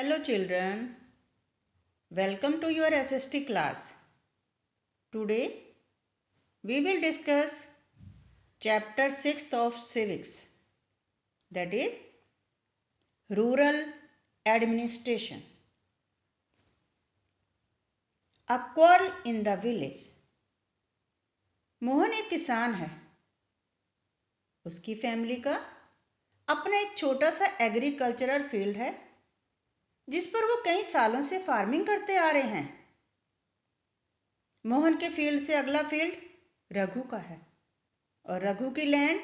Hello children, welcome to your SST class. Today we will discuss chapter 6th of civics that is rural administration. A quarrel in the village. Mohan एक किसान है उसकी family का अपना एक छोटा सा एग्रीकल्चरल फील्ड है जिस पर वो कई सालों से फार्मिंग करते आ रहे हैं मोहन के फील्ड से अगला फील्ड रघु का है और रघु की लैंड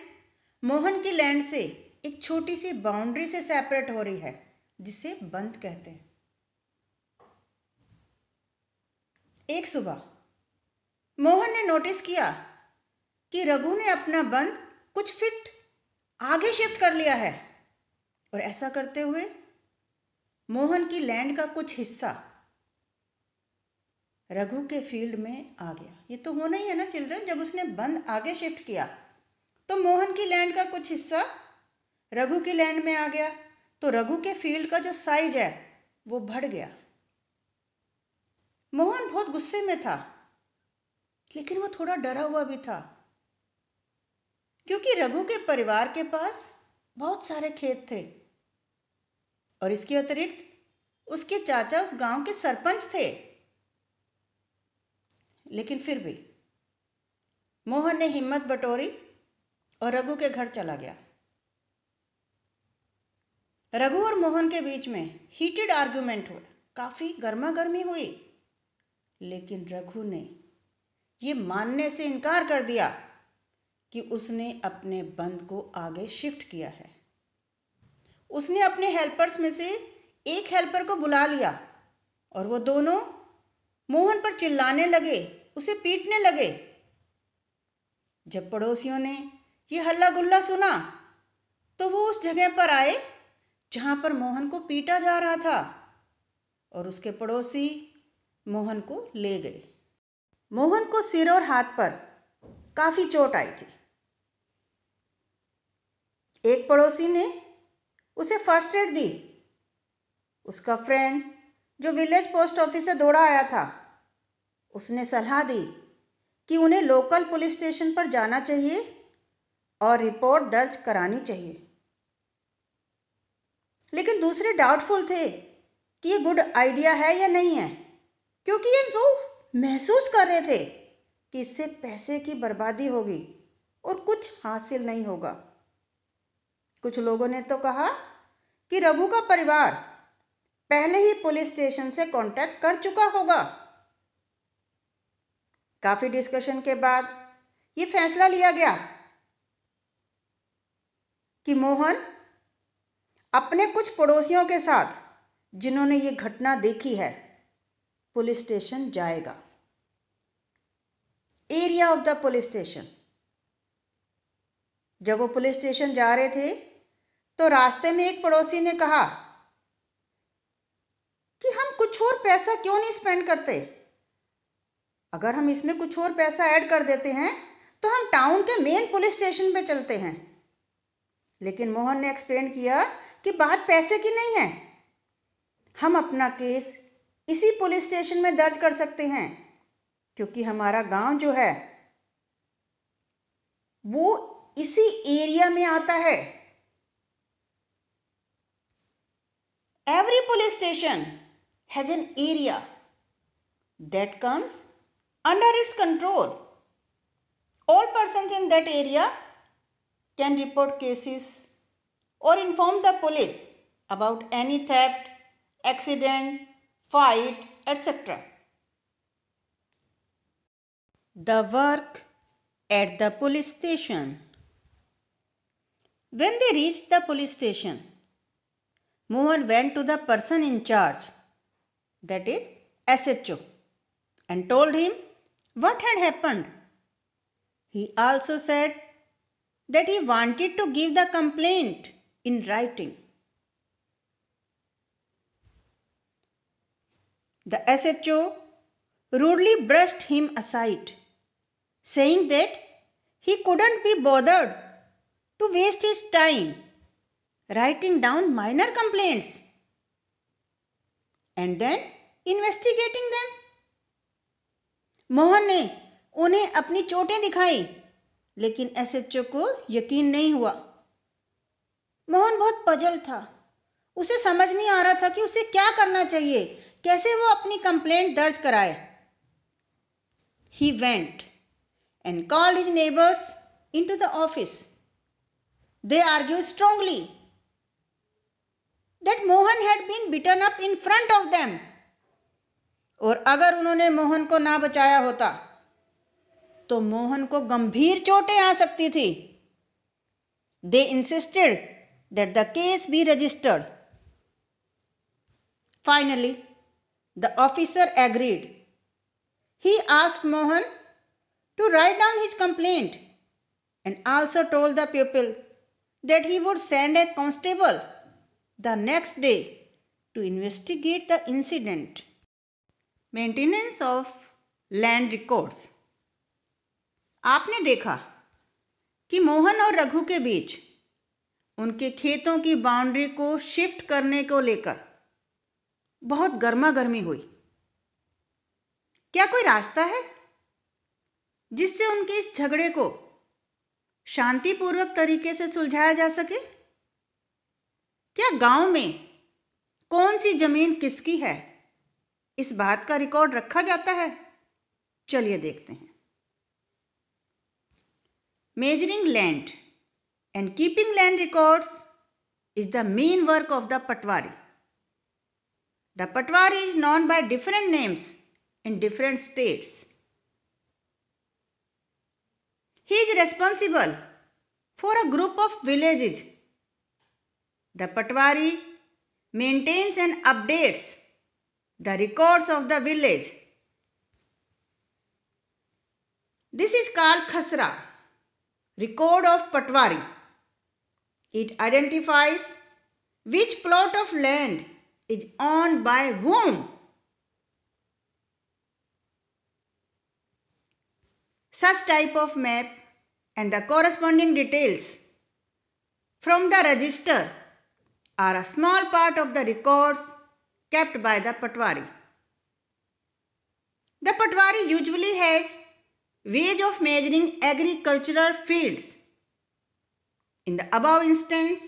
मोहन की लैंड से एक छोटी सी बाउंड्री से सेपरेट हो रही है जिसे बंद कहते हैं एक सुबह मोहन ने नोटिस किया कि रघु ने अपना बंद कुछ फिट आगे शिफ्ट कर लिया है और ऐसा करते हुए मोहन की लैंड का कुछ हिस्सा रघु के फील्ड में आ गया ये तो होना ही है ना चिल्ड्रन जब उसने बंद आगे शिफ्ट किया तो मोहन की लैंड का कुछ हिस्सा रघु की लैंड में आ गया तो रघु के फील्ड का जो साइज है वो बढ़ गया मोहन बहुत गुस्से में था लेकिन वो थोड़ा डरा हुआ भी था क्योंकि रघु के परिवार के पास बहुत सारे खेत थे और इसके अतिरिक्त उसके चाचा उस गांव के सरपंच थे लेकिन फिर भी मोहन ने हिम्मत बटोरी और रघु के घर चला गया रघु और मोहन के बीच में हीटेड आर्ग्यूमेंट हुआ काफ़ी गर्मा गर्मी हुई लेकिन रघु ने यह मानने से इनकार कर दिया कि उसने अपने बंद को आगे शिफ्ट किया है उसने अपने हेल्पर्स में से एक हेल्पर को बुला लिया और वो दोनों मोहन पर चिल्लाने लगे उसे पीटने लगे जब पड़ोसियों ने ये हल्ला गुल्ला सुना तो वो उस जगह पर आए जहाँ पर मोहन को पीटा जा रहा था और उसके पड़ोसी मोहन को ले गए मोहन को सिर और हाथ पर काफ़ी चोट आई थी एक पड़ोसी ने उसे फर्स्ट एड दी उसका फ्रेंड जो विलेज पोस्ट ऑफिस से दौड़ा आया था उसने सलाह दी कि उन्हें लोकल पुलिस स्टेशन पर जाना चाहिए और रिपोर्ट दर्ज करानी चाहिए लेकिन दूसरे डाउटफुल थे कि ये गुड आइडिया है या नहीं है क्योंकि ये वो महसूस कर रहे थे कि इससे पैसे की बर्बादी होगी और कुछ हासिल नहीं होगा कुछ लोगों ने तो कहा कि रघु का परिवार पहले ही पुलिस स्टेशन से कांटेक्ट कर चुका होगा काफी डिस्कशन के बाद यह फैसला लिया गया कि मोहन अपने कुछ पड़ोसियों के साथ जिन्होंने ये घटना देखी है पुलिस स्टेशन जाएगा area of the police station जब वो पुलिस स्टेशन जा रहे थे तो रास्ते में एक पड़ोसी ने कहा कि हम कुछ और पैसा क्यों नहीं स्पेंड करते अगर हम इसमें कुछ और पैसा ऐड कर देते हैं तो हम टाउन के मेन पुलिस स्टेशन पे चलते हैं लेकिन मोहन ने एक्सप्लेन किया कि बात पैसे की नहीं है हम अपना केस इसी पुलिस स्टेशन में दर्ज कर सकते हैं क्योंकि हमारा गांव जो है वो इसी एरिया में आता है every police station has an area that comes under its control all person in that area can report cases और inform the police about any theft accident fight etcetera the work at the police station When they reached the police station, Mohan went to the person in charge, that is SHO, and told him what had happened. He also said that he wanted to give the complaint in writing. The SHO rudely brushed him aside, saying that he couldn't be bothered to waste his time writing down minor complaints and then investigating them. Mohan ने उन्हें अपनी चोटें दिखाई लेकिन SHO को यकीन नहीं हुआ मोहन बहुत पजल था उसे समझ नहीं आ रहा था कि उसे क्या करना चाहिए कैसे वो अपनी कंप्लेंट दर्ज कराए ही went and called his neighbours in to the office They argue strongly that Mohan had been beaten up in front of them. और अगर उन्होंने मोहन को ना बचाया होता तो मोहन को गंभीर चोटें आ सकती थी they insisted that the case be registered finally the officer agreed he asked Mohan to write down his complaint and also told the pupil that he would send a constable the next day to investigate the incident. Maintenance of land records. आपने देखा कि मोहन और रघु के बीच उनके खेतों की boundary को shift करने को लेकर बहुत गर्मा गर्मी हुई क्या कोई रास्ता है जिससे उनके इस झगड़े को शांतिपूर्वक तरीके से सुलझाया जा सके क्या गांव में कौन सी जमीन किसकी है इस बात का रिकॉर्ड रखा जाता है चलिए देखते हैं measuring land and keeping land records is the main work of the patwari the patwari is known by different names in different states He is responsible for a group of villages. The Patwari maintains and updates the records of the village. This is called Khasra, record of Patwari. It identifies which plot of land is owned by whom. Such type of map and the corresponding details from the register are a small part of the records kept by the patwari. The patwari usually has ways of measuring agricultural fields. In the above instance,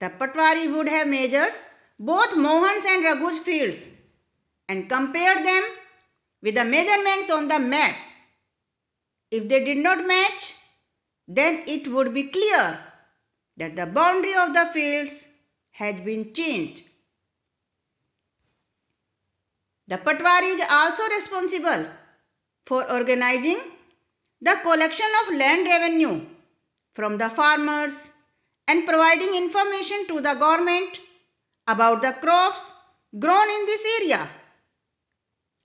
the patwari would have measured both Mohan's and Raghu's fields and compared them with the measurements on the map. If they did not match, then it would be clear that the boundary of the fields had been changed. The patwari is also responsible for organizing the collection of land revenue from the farmers and providing information to the government about the crops grown in this area.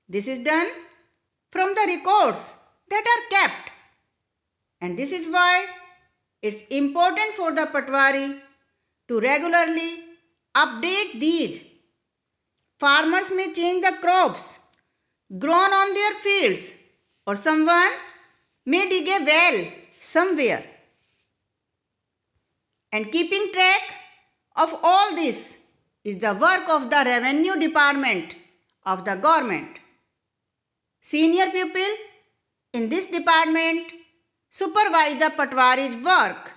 This is done from the records that are kept and this is why it's important for the patwari to regularly update these. Farmers may change the crops grown on their fields or someone may dig a well somewhere. And keeping track of all this is the work of the revenue department of the government. Senior people in this department supervise the patwari's work.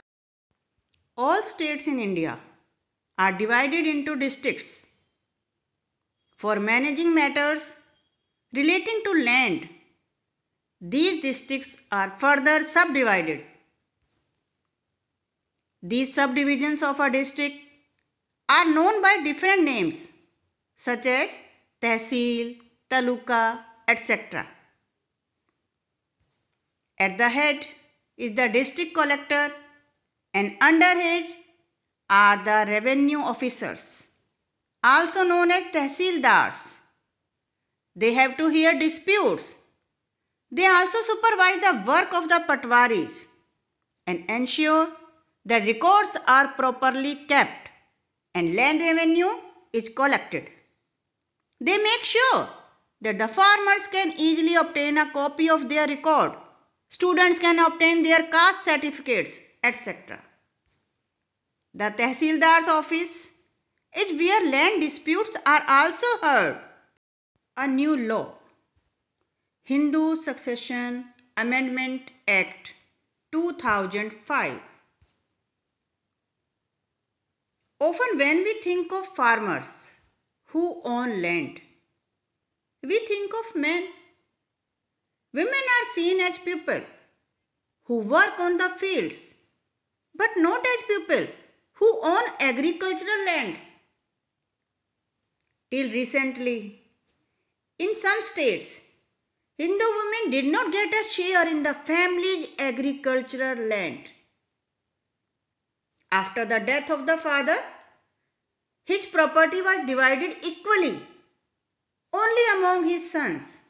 All states in India are divided into districts for managing matters relating to land. These districts are further subdivided. These subdivisions of a district are known by different names such as tehsil, taluka, etc. At the head, is the district collector and under his are the revenue officers, also known as tehsildars. They have to hear disputes. They also supervise the work of the patwaris and ensure that records are properly kept and land revenue is collected. They make sure that the farmers can easily obtain a copy of their record Students can obtain their caste certificates, etc. The Tehsildar's office is where land disputes are also heard. A new law, Hindu Succession Amendment Act 2005. Often, when we think of farmers who own land, we think of men Women are seen as people who work on the fields, but not as people who own agricultural land. Till recently, in some states, Hindu women did not get a share in the family's agricultural land. After the death of the father, his property was divided equally only among his sons.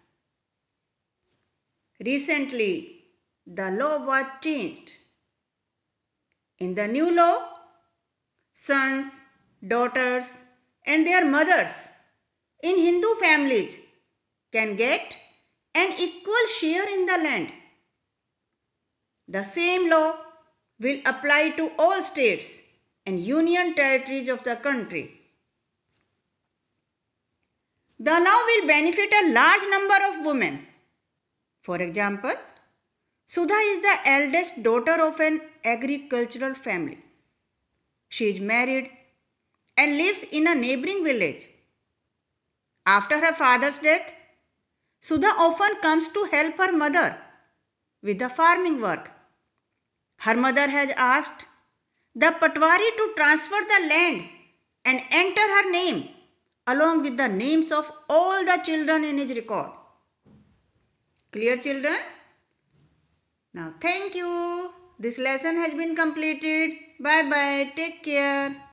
Recently, the law was changed. In the new law, sons, daughters, and their mothers in Hindu families can get an equal share in the land. The same law will apply to all states and union territories of the country. The law will benefit a large number of women for example, Sudha is the eldest daughter of an agricultural family. She is married and lives in a neighboring village. After her father's death, Sudha often comes to help her mother with the farming work. Her mother has asked the patwari to transfer the land and enter her name along with the names of all the children in his record. Clear children? Now thank you. This lesson has been completed. Bye bye. Take care.